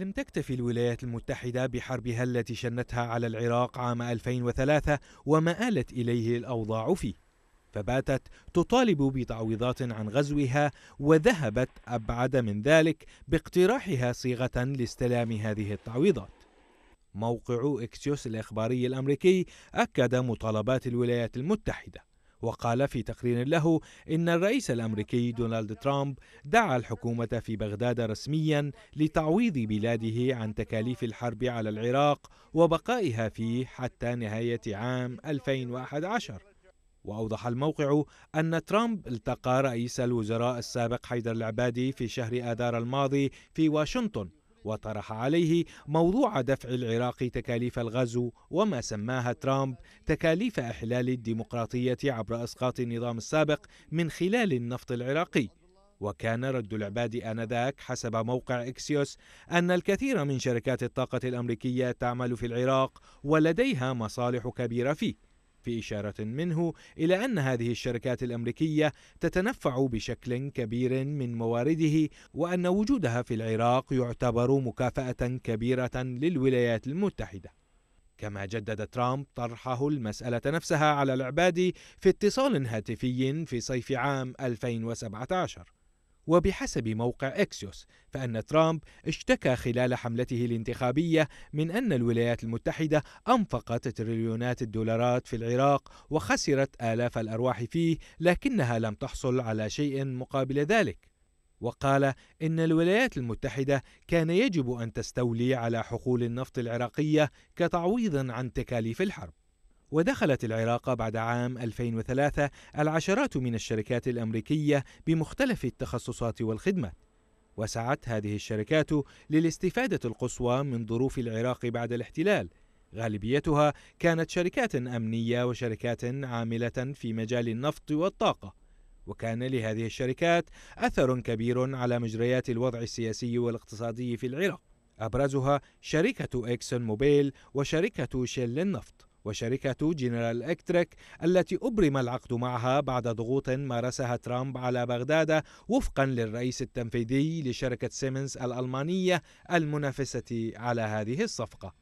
لم تكتف الولايات المتحدة بحربها التي شنتها على العراق عام 2003 وما آلت إليه الأوضاع فيه فباتت تطالب بتعويضات عن غزوها وذهبت أبعد من ذلك باقتراحها صيغة لاستلام هذه التعويضات موقع إكسيوس الإخباري الأمريكي أكد مطالبات الولايات المتحدة وقال في تقرير له إن الرئيس الأمريكي دونالد ترامب دعا الحكومة في بغداد رسميا لتعويض بلاده عن تكاليف الحرب على العراق وبقائها فيه حتى نهاية عام 2011 وأوضح الموقع أن ترامب التقى رئيس الوزراء السابق حيدر العبادي في شهر آذار الماضي في واشنطن وطرح عليه موضوع دفع العراق تكاليف الغزو وما سماها ترامب تكاليف إحلال الديمقراطية عبر إسقاط النظام السابق من خلال النفط العراقي وكان رد العباد آنذاك حسب موقع إكسيوس أن الكثير من شركات الطاقة الأمريكية تعمل في العراق ولديها مصالح كبيرة فيه في إشارة منه إلى أن هذه الشركات الأمريكية تتنفع بشكل كبير من موارده وأن وجودها في العراق يعتبر مكافأة كبيرة للولايات المتحدة. كما جدد ترامب طرحه المسألة نفسها على العبادي في اتصال هاتفي في صيف عام 2017 وبحسب موقع إكسيوس فأن ترامب اشتكى خلال حملته الانتخابية من أن الولايات المتحدة أنفقت تريليونات الدولارات في العراق وخسرت آلاف الأرواح فيه لكنها لم تحصل على شيء مقابل ذلك وقال إن الولايات المتحدة كان يجب أن تستولي على حقول النفط العراقية كتعويض عن تكاليف الحرب ودخلت العراق بعد عام 2003 العشرات من الشركات الأمريكية بمختلف التخصصات والخدمات وسعت هذه الشركات للاستفادة القصوى من ظروف العراق بعد الاحتلال غالبيتها كانت شركات أمنية وشركات عاملة في مجال النفط والطاقة وكان لهذه الشركات أثر كبير على مجريات الوضع السياسي والاقتصادي في العراق أبرزها شركة إكسون موبيل وشركة شيل النفط وشركة جنرال إكتريك التي أبرم العقد معها بعد ضغوط مارسها ترامب على بغداد وفقا للرئيس التنفيذي لشركة سيمنز الألمانية المنافسة على هذه الصفقة